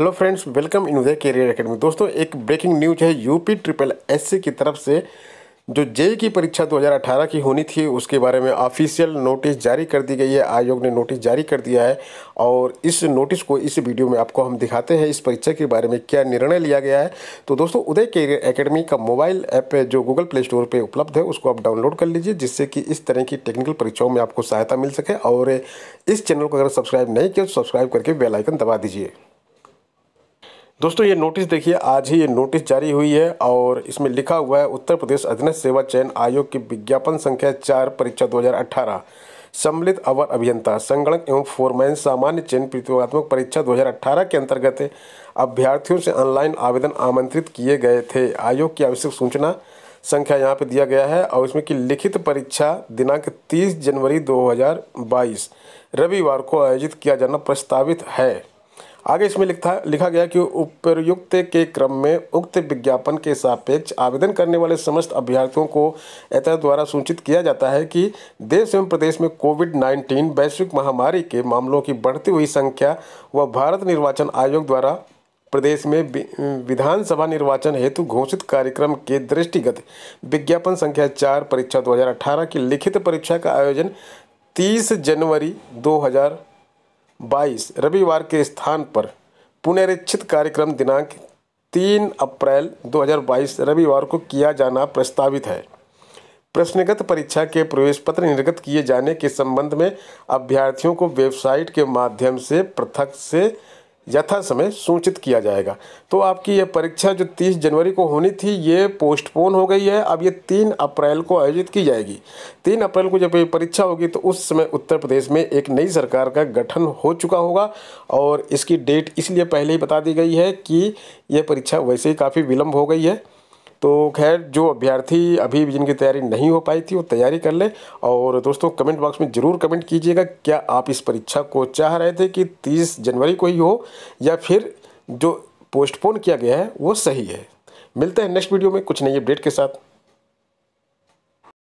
hello friends welcome in Uday career academy दोस्तों एक breaking news है यूपी ट्रिपल एससी की तरफ से जो जेई e की परीक्षा 2018 की होनी थी उसके बारे में ऑफिशियल नोटिस जारी कर दी गई है आयोग ने नोटिस जारी कर दिया है और इस नोटिस को इस वीडियो में आपको हम दिखाते हैं इस परीक्षा के बारे में क्या निर्णय लिया गया है तो दोस्तों उदय कैरियर एकेडमी का मोबाइल ऐप जो गूगल प्ले स्टोर पर उपलब्ध है उसको आप डाउनलोड कर लीजिए जिससे कि इस तरह की टेक्निकल परीक्षाओं में आपको सहायता मिल सके और इस चैनल को अगर सब्सक्राइब नहीं किया तो सब्सक्राइब करके बेलाइकन दबा दीजिए दोस्तों ये नोटिस देखिए आज ही ये नोटिस जारी हुई है और इसमें लिखा हुआ है उत्तर प्रदेश अधीनस्थ सेवा चयन आयोग की विज्ञापन संख्या चार परीक्षा 2018 सम्मिलित अवर अभियंता संगणक एवं फोरमैन सामान्य चयन प्रतियोगात्मक परीक्षा 2018 के अंतर्गत अभ्यर्थियों से ऑनलाइन आवेदन आमंत्रित किए गए थे आयोग की आवश्यक सूचना संख्या यहाँ पर दिया गया है और इसमें कि लिखित परीक्षा दिनांक 30 जनवरी 2022 रविवार को आयोजित किया जाना प्रस्तावित है आगे इसमें लिखा लिखा गया कि उपयुक्त के क्रम में उक्त विज्ञापन के सापेक्ष आवेदन करने वाले समस्त अभ्यर्थियों को एतः द्वारा सूचित किया जाता है कि देश एवं प्रदेश में कोविड नाइन्टीन वैश्विक महामारी के मामलों की बढ़ती हुई संख्या व भारत निर्वाचन आयोग द्वारा प्रदेश में विधानसभा निर्वाचन हेतु घोषित कार्यक्रम के दृष्टिगत विज्ञापन संख्या चार परीक्षा दो की लिखित परीक्षा का आयोजन तीस जनवरी दो बाईस रविवार के स्थान पर पुनरीक्षित कार्यक्रम दिनांक तीन अप्रैल 2022 रविवार को किया जाना प्रस्तावित है प्रश्नगत परीक्षा के प्रवेश पत्र निर्गत किए जाने के संबंध में अभ्यर्थियों को वेबसाइट के माध्यम से पृथक से यथा समय सूचित किया जाएगा तो आपकी यह परीक्षा जो 30 जनवरी को होनी थी ये पोस्टपोन हो गई है अब ये 3 अप्रैल को आयोजित की जाएगी 3 अप्रैल को जब ये परीक्षा होगी तो उस समय उत्तर प्रदेश में एक नई सरकार का गठन हो चुका होगा और इसकी डेट इसलिए पहले ही बता दी गई है कि यह परीक्षा वैसे ही काफ़ी विलम्ब हो गई है तो खैर जो अभ्यर्थी अभी जिनकी तैयारी नहीं हो पाई थी वो तैयारी कर ले और दोस्तों कमेंट बॉक्स में ज़रूर कमेंट कीजिएगा क्या आप इस परीक्षा को चाह रहे थे कि तीस जनवरी को ही हो या फिर जो पोस्टपोन किया गया है वो सही है मिलते हैं नेक्स्ट वीडियो में कुछ नई अपडेट के साथ